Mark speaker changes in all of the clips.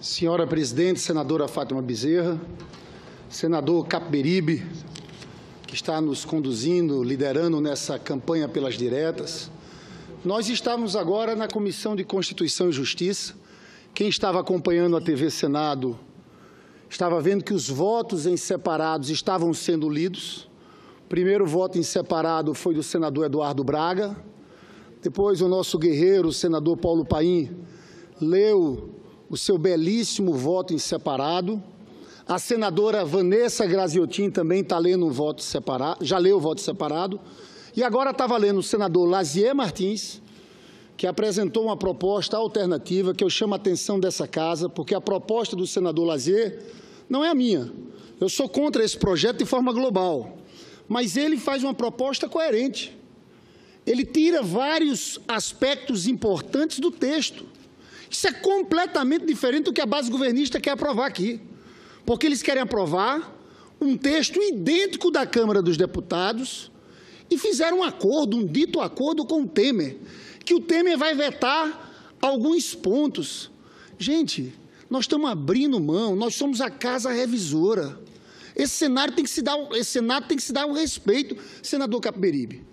Speaker 1: senhora presidente, senadora Fátima Bezerra, senador Capberibe, que está nos conduzindo, liderando nessa campanha pelas diretas. Nós estávamos agora na Comissão de Constituição e Justiça. Quem estava acompanhando a TV Senado estava vendo que os votos em separados estavam sendo lidos. O primeiro voto em separado foi do senador Eduardo Braga. Depois, o nosso guerreiro, o senador Paulo Paim, leu o seu belíssimo voto em separado. A senadora Vanessa Graziotin também está lendo um voto separado, já leu o voto separado. E agora está valendo o senador Lazier Martins, que apresentou uma proposta alternativa que eu chamo a atenção dessa casa, porque a proposta do senador Lazier não é a minha. Eu sou contra esse projeto de forma global, mas ele faz uma proposta coerente. Ele tira vários aspectos importantes do texto. Isso é completamente diferente do que a base governista quer aprovar aqui. Porque eles querem aprovar um texto idêntico da Câmara dos Deputados e fizeram um acordo, um dito acordo com o Temer, que o Temer vai vetar alguns pontos. Gente, nós estamos abrindo mão, nós somos a casa revisora. Esse cenário tem que se dar, esse Senado tem que se dar um respeito, senador Capiberibe.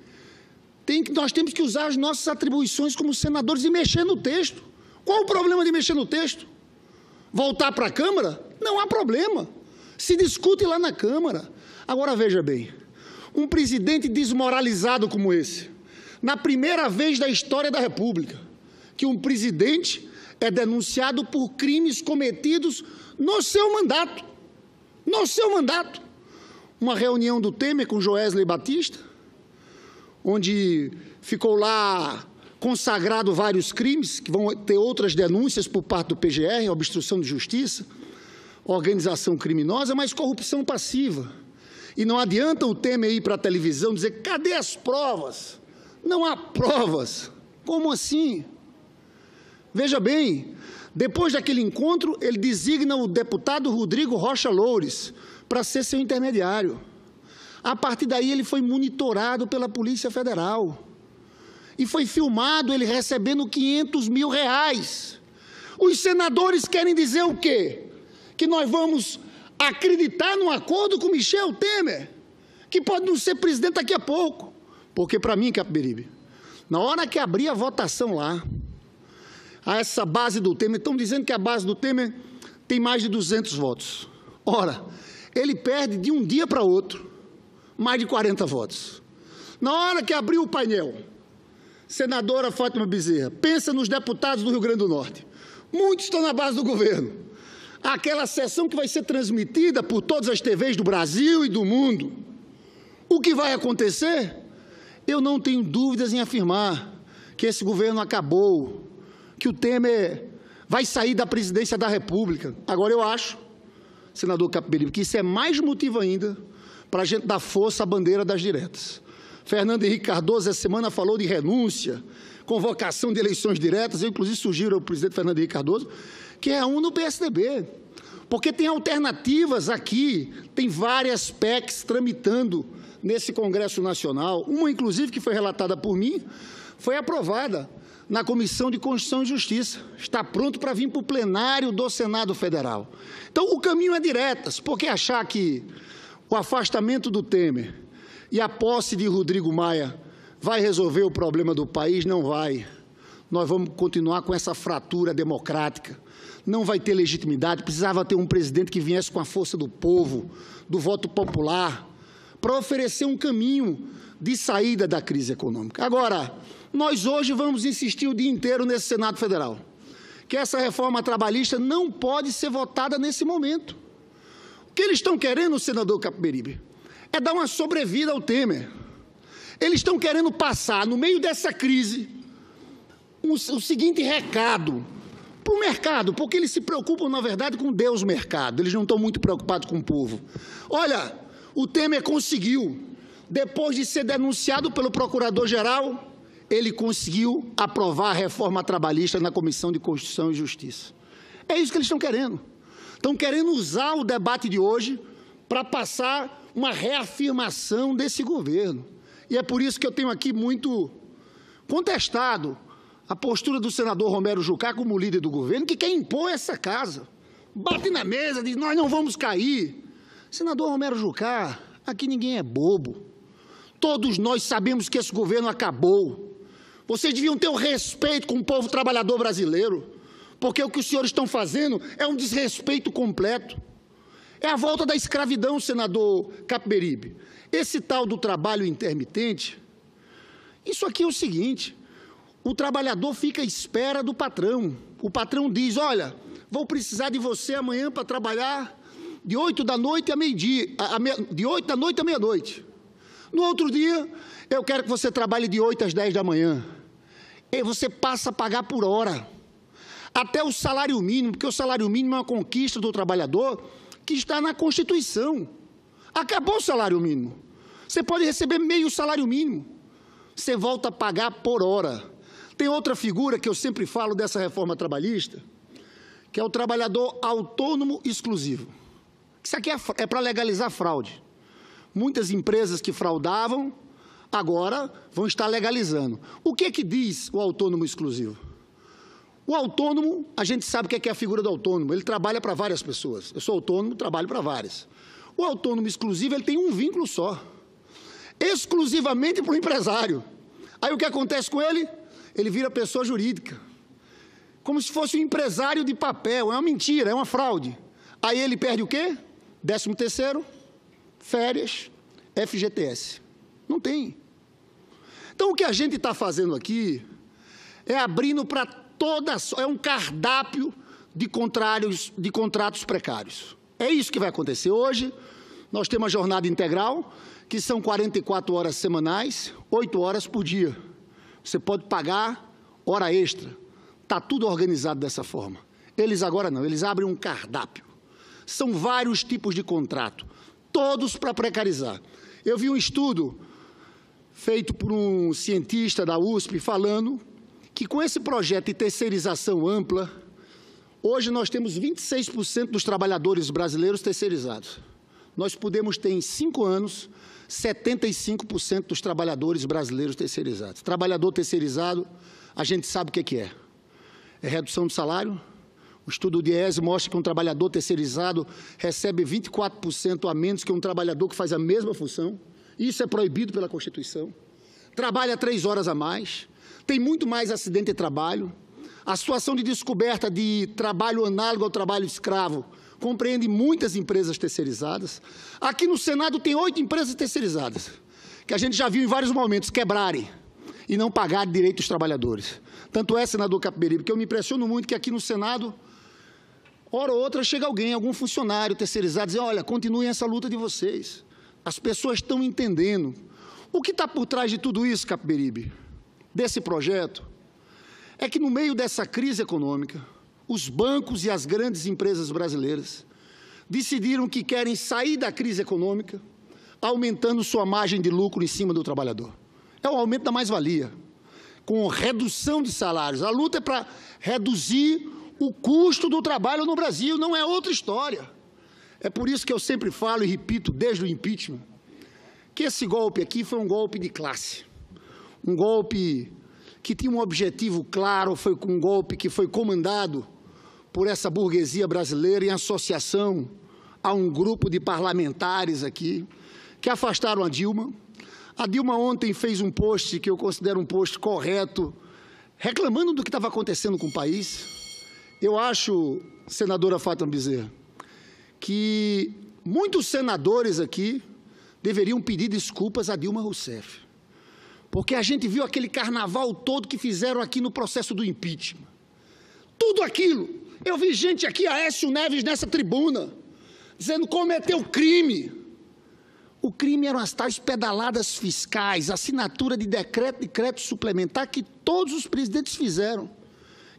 Speaker 1: Tem que, nós temos que usar as nossas atribuições como senadores e mexer no texto. Qual o problema de mexer no texto? Voltar para a Câmara? Não há problema. Se discute lá na Câmara. Agora veja bem: um presidente desmoralizado como esse, na primeira vez da história da República, que um presidente é denunciado por crimes cometidos no seu mandato. No seu mandato. Uma reunião do Temer com Joesley Batista, onde ficou lá consagrado vários crimes, que vão ter outras denúncias por parte do PGR, obstrução de justiça, organização criminosa, mas corrupção passiva. E não adianta o Temer ir para a televisão dizer: cadê as provas? Não há provas. Como assim? Veja bem, depois daquele encontro, ele designa o deputado Rodrigo Rocha Loures para ser seu intermediário. A partir daí, ele foi monitorado pela Polícia Federal e foi filmado ele recebendo 500 mil reais. Os senadores querem dizer o quê? Que nós vamos acreditar num acordo com Michel Temer, que pode não ser presidente daqui a pouco. Porque para mim, Capiberibe, na hora que abrir a votação lá, a essa base do Temer, estão dizendo que a base do Temer tem mais de 200 votos. Ora, ele perde de um dia para outro mais de 40 votos. Na hora que abrir o painel, Senadora Fátima Bezerra, pensa nos deputados do Rio Grande do Norte. Muitos estão na base do governo. Aquela sessão que vai ser transmitida por todas as TVs do Brasil e do mundo. O que vai acontecer? Eu não tenho dúvidas em afirmar que esse governo acabou, que o Temer vai sair da presidência da República. Agora eu acho, senador Capibelibe, que isso é mais motivo ainda para a gente dar força à bandeira das diretas. Fernando Henrique Cardoso, essa semana, falou de renúncia, convocação de eleições diretas. Eu, inclusive, sugiro ao presidente Fernando Henrique Cardoso que é um no PSDB. Porque tem alternativas aqui, tem várias PECs tramitando nesse Congresso Nacional. Uma, inclusive, que foi relatada por mim, foi aprovada na Comissão de Constituição e Justiça. Está pronto para vir para o plenário do Senado Federal. Então, o caminho é diretas, porque achar que o afastamento do Temer e a posse de Rodrigo Maia vai resolver o problema do país? Não vai. Nós vamos continuar com essa fratura democrática. Não vai ter legitimidade. Precisava ter um presidente que viesse com a força do povo, do voto popular, para oferecer um caminho de saída da crise econômica. Agora, nós hoje vamos insistir o dia inteiro nesse Senado Federal que essa reforma trabalhista não pode ser votada nesse momento. O que eles estão querendo, senador Capiberibe? é dar uma sobrevida ao Temer. Eles estão querendo passar, no meio dessa crise, o, seguinte recado para o mercado, porque eles se preocupam, na verdade, com Deus mercado. Eles não estão muito preocupados com o povo. Olha, o Temer conseguiu, depois de ser denunciado pelo procurador-geral, ele conseguiu aprovar a reforma trabalhista na Comissão de Constituição e Justiça. É isso que eles estão querendo. Estão querendo usar o debate de hoje para passar uma reafirmação desse governo. E é por isso que eu tenho aqui muito contestado a postura do senador Romero Jucá como líder do governo, que quer impor essa casa. Bate na mesa, diz, nós não vamos cair. Senador Romero Jucá, aqui ninguém é bobo. Todos nós sabemos que esse governo acabou. Vocês deviam ter o um respeito com o povo trabalhador brasileiro, porque o que os senhores estão fazendo é um desrespeito completo. É a volta da escravidão, senador Capberibe. Esse tal do trabalho intermitente, isso aqui é o seguinte, o trabalhador fica à espera do patrão. O patrão diz, olha, vou precisar de você amanhã para trabalhar de 8 da noite a meio-dia, de 8 da noite à meia-noite. No outro dia, eu quero que você trabalhe de 8 às 10 da manhã. E você passa a pagar por hora. Até o salário mínimo, porque o salário mínimo é uma conquista do trabalhador, que está na Constituição. Acabou o salário mínimo. Você pode receber meio salário mínimo. Você volta a pagar por hora. Tem outra figura que eu sempre falo dessa reforma trabalhista, que é o trabalhador autônomo exclusivo. Isso aqui é, é para legalizar fraude. Muitas empresas que fraudavam agora vão estar legalizando. O que é que diz o autônomo exclusivo? O autônomo, a gente sabe o que é, é a figura do autônomo. Ele trabalha para várias pessoas. Eu sou autônomo, trabalho para várias. O autônomo exclusivo, ele tem um vínculo só. Exclusivamente para o empresário. Aí o que acontece com ele? Ele vira pessoa jurídica. Como se fosse um empresário de papel. É uma mentira, é uma fraude. Aí ele perde o quê? Décimo terceiro, férias, FGTS. Não tem. Então o que a gente está fazendo aqui é abrindo para todas é um cardápio de, contrários, de contratos precários. É isso que vai acontecer hoje. Nós temos a jornada integral, que são 44 horas semanais, 8 horas por dia. Você pode pagar hora extra. Está tudo organizado dessa forma. Eles agora não, eles abrem um cardápio. São vários tipos de contrato, todos para precarizar. Eu vi um estudo feito por um cientista da USP falando que com esse projeto de terceirização ampla, hoje nós temos 26% dos trabalhadores brasileiros terceirizados. Nós podemos ter em cinco anos 75% dos trabalhadores brasileiros terceirizados. Trabalhador terceirizado, a gente sabe o que é. É. é redução do salário, o estudo do IES mostra que um trabalhador terceirizado recebe 24% a menos que um trabalhador que faz a mesma função. Isso é proibido pela Constituição. Trabalha três horas a mais tem muito mais acidente de trabalho. A situação de descoberta de trabalho análogo ao trabalho escravo compreende muitas empresas terceirizadas. Aqui no Senado tem oito empresas terceirizadas, que a gente já viu em vários momentos quebrarem e não pagar direito dos trabalhadores. Tanto é, senador Capiberibe, que eu me impressiono muito que aqui no Senado, hora ou outra, chega alguém, algum funcionário terceirizado, dizer, olha, continuem essa luta de vocês. As pessoas estão entendendo. O que está por trás de tudo isso, Capiberibe? desse projeto é que, no meio dessa crise econômica, os bancos e as grandes empresas brasileiras decidiram que querem sair da crise econômica aumentando sua margem de lucro em cima do trabalhador. É o aumento da mais-valia, com redução de salários. A luta é para reduzir o custo do trabalho no Brasil, não é outra história. É por isso que eu sempre falo e repito desde o impeachment que esse golpe aqui foi um golpe de classe. Um golpe que tinha um objetivo claro, foi um golpe que foi comandado por essa burguesia brasileira em associação a um grupo de parlamentares aqui que afastaram a Dilma. A Dilma ontem fez um post que eu considero um post correto, reclamando do que estava acontecendo com o país. Eu acho, senadora Fátima Bezerra, que muitos senadores aqui deveriam pedir desculpas a Dilma Rousseff. Porque a gente viu aquele carnaval todo que fizeram aqui no processo do impeachment. Tudo aquilo. Eu vi gente aqui, Aécio Neves, nessa tribuna, dizendo cometeu crime. O crime eram as tais pedaladas fiscais, assinatura de decreto, crédito suplementar que todos os presidentes fizeram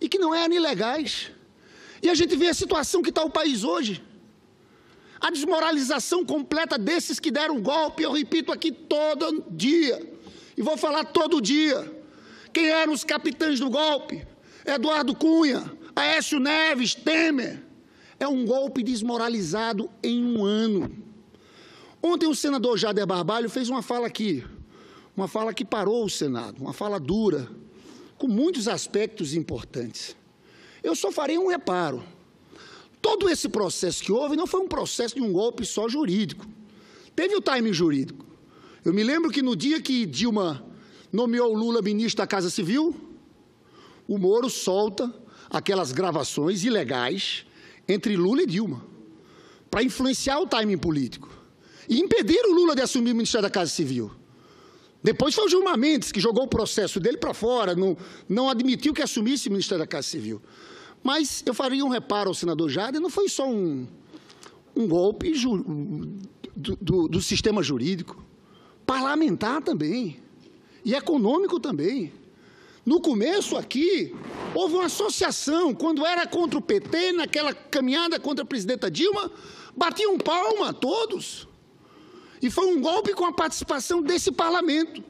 Speaker 1: e que não eram ilegais. E a gente vê a situação que está o país hoje. A desmoralização completa desses que deram golpe, eu repito aqui todo dia. E vou falar todo dia. Quem eram os capitães do golpe? Eduardo Cunha, Aécio Neves, Temer. É um golpe desmoralizado em um ano. Ontem o senador Jader Barbalho fez uma fala aqui, uma fala que parou o Senado, uma fala dura, com muitos aspectos importantes. Eu só farei um reparo. Todo esse processo que houve não foi um processo de um golpe só jurídico. Teve o time jurídico, eu me lembro que no dia que Dilma nomeou Lula ministro da Casa Civil, o Moro solta aquelas gravações ilegais entre Lula e Dilma para influenciar o timing político e impedir o Lula de assumir o Ministério da Casa Civil. Depois foi o Gilmar Mendes que jogou o processo dele para fora, não, não admitiu que assumisse o Ministério da Casa Civil. Mas eu faria um reparo ao senador Jardim, não foi só um, um golpe ju, do, do, do sistema jurídico parlamentar também e econômico também. No começo aqui, houve uma associação, quando era contra o PT, naquela caminhada contra a presidenta Dilma, batiam palma todos. E foi um golpe com a participação desse parlamento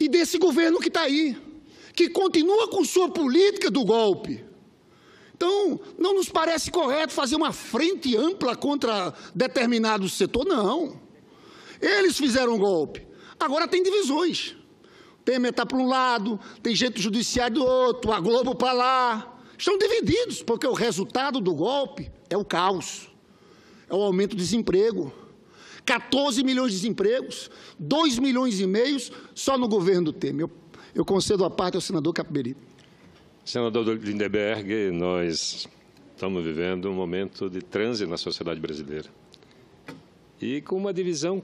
Speaker 1: e desse governo que está aí, que continua com sua política do golpe. Então, não nos parece correto fazer uma frente ampla contra determinado setor, não. Eles fizeram um golpe. Agora tem divisões. Temer está para um lado, tem gente judiciário do outro, a Globo para lá. Estão divididos, porque o resultado do golpe é o caos, é o aumento do desemprego. 14 milhões de desempregos, 2 milhões e meio só no governo do Temer. Eu, eu concedo a parte ao senador Capiberi.
Speaker 2: Senador Lindeberg, nós estamos vivendo um momento de transe na sociedade brasileira. E com uma divisão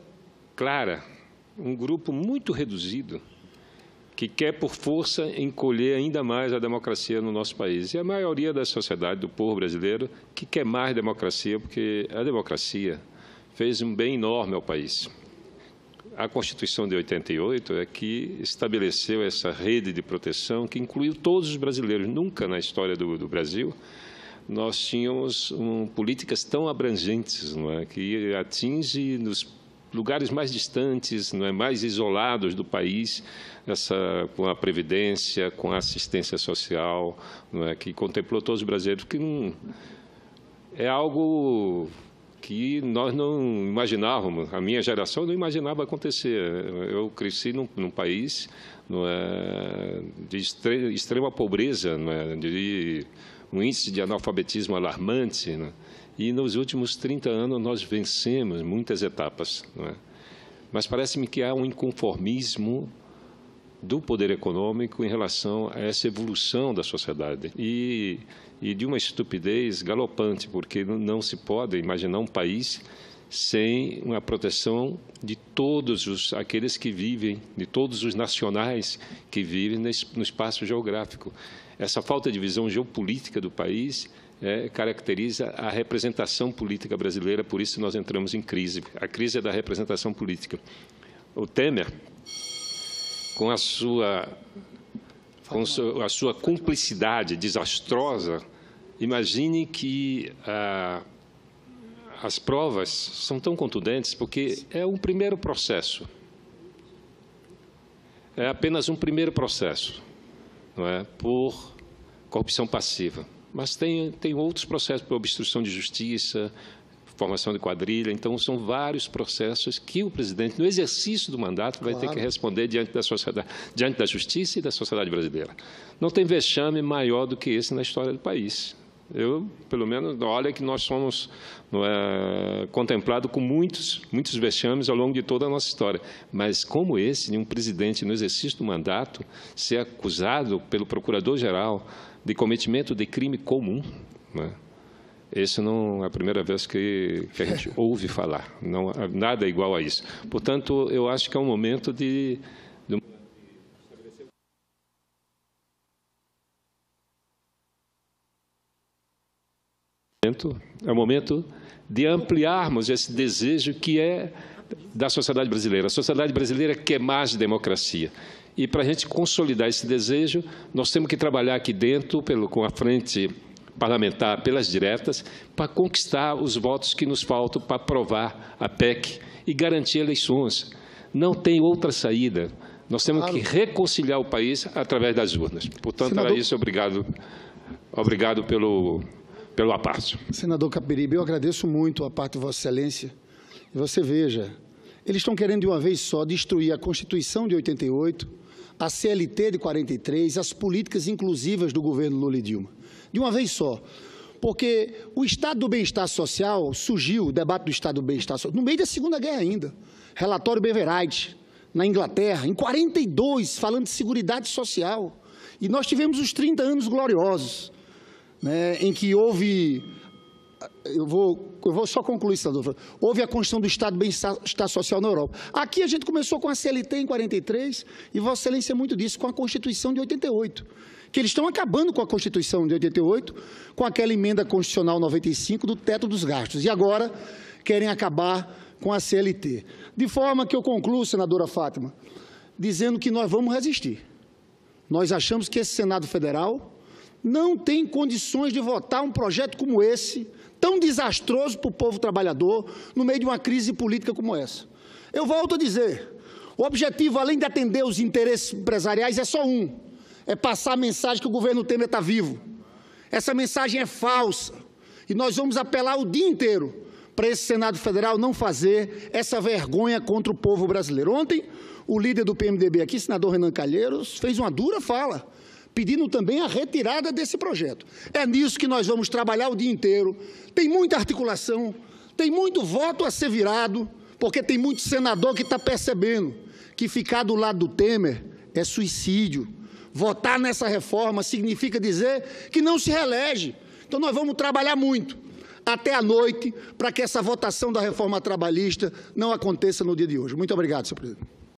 Speaker 2: clara, um grupo muito reduzido que quer por força encolher ainda mais a democracia no nosso país. E a maioria da sociedade, do povo brasileiro, que quer mais democracia, porque a democracia fez um bem enorme ao país. A Constituição de 88 é que estabeleceu essa rede de proteção que incluiu todos os brasileiros. Nunca na história do, do Brasil nós tínhamos um, políticas tão abrangentes, não é? que atinge nos lugares mais distantes, não é mais isolados do país, essa com a previdência, com a assistência social, não é que contemplou todos os brasileiros, que não, é algo que nós não imaginávamos, a minha geração não imaginava acontecer. Eu cresci num, num país é, de extrema pobreza, é, de um índice de analfabetismo alarmante, né, e nos últimos 30 anos nós vencemos muitas etapas. É? Mas parece-me que há um inconformismo do poder econômico em relação a essa evolução da sociedade. E, e de uma estupidez galopante, porque não se pode imaginar um país sem uma proteção de todos os, aqueles que vivem, de todos os nacionais que vivem nesse, no espaço geográfico. Essa falta de visão geopolítica do país é, caracteriza a representação política brasileira, por isso nós entramos em crise. A crise é da representação política. O Temer, com a sua, com a sua cumplicidade desastrosa, imagine que ah, as provas são tão contundentes porque é um primeiro processo. É apenas um primeiro processo é? por corrupção passiva. Mas tem, tem outros processos por obstrução de justiça, formação de quadrilha. Então, são vários processos que o presidente, no exercício do mandato, vai ter que responder diante da, sociedade, diante da justiça e da sociedade brasileira. Não tem vexame maior do que esse na história do país. Eu, pelo menos, olha que nós somos é, contemplados com muitos, muitos vexames ao longo de toda a nossa história. Mas como esse, de um presidente no exercício do mandato, ser acusado pelo procurador-geral de cometimento de crime comum, né? Esse não é a primeira vez que, que a gente ouve falar. Não, nada é igual a isso. Portanto, eu acho que é um momento de momento, é o momento de ampliarmos esse desejo que é da sociedade brasileira. A sociedade brasileira quer mais democracia. E para a gente consolidar esse desejo, nós temos que trabalhar aqui dentro, pelo, com a frente parlamentar, pelas diretas, para conquistar os votos que nos faltam para aprovar a PEC e garantir eleições. Não tem outra saída. Nós temos claro. que reconciliar o país através das urnas. Portanto, Senador... era isso. Obrigado. Obrigado pelo pelo apácio.
Speaker 1: Senador Capiribe, eu agradeço muito a parte de Vossa Excelência. E você veja, eles estão querendo de uma vez só destruir a Constituição de 88, a CLT de 43, as políticas inclusivas do governo Lula e Dilma. De uma vez só. Porque o Estado do Bem-Estar Social surgiu, o debate do Estado do Bem-Estar Social, no meio da Segunda Guerra ainda. Relatório Beveridge, na Inglaterra, em 42, falando de Seguridade Social. E nós tivemos os 30 anos gloriosos né, em que houve eu vou, eu vou só concluir, senador. Houve a construção do Estado bem-estar social na Europa. Aqui a gente começou com a CLT em 43 e Vossa Excelência muito disso, com a Constituição de 88. Que eles estão acabando com a Constituição de 88, com aquela emenda constitucional 95 do teto dos gastos. E agora querem acabar com a CLT. De forma que eu concluo, senadora Fátima, dizendo que nós vamos resistir. Nós achamos que esse Senado Federal não tem condições de votar um projeto como esse, tão desastroso para o povo trabalhador, no meio de uma crise política como essa. Eu volto a dizer: o objetivo, além de atender os interesses empresariais, é só um: é passar a mensagem que o governo Temer está vivo. Essa mensagem é falsa. E nós vamos apelar o dia inteiro para esse Senado Federal não fazer essa vergonha contra o povo brasileiro. Ontem, o líder do PMDB aqui, senador Renan Calheiros, fez uma dura fala pedindo também a retirada desse projeto. É nisso que nós vamos trabalhar o dia inteiro. Tem muita articulação, tem muito voto a ser virado, porque tem muito senador que está percebendo que ficar do lado do Temer é suicídio. Votar nessa reforma significa dizer que não se reelege. Então nós vamos trabalhar muito até a noite para que essa votação da reforma trabalhista não aconteça no dia de hoje. Muito obrigado, senhor presidente.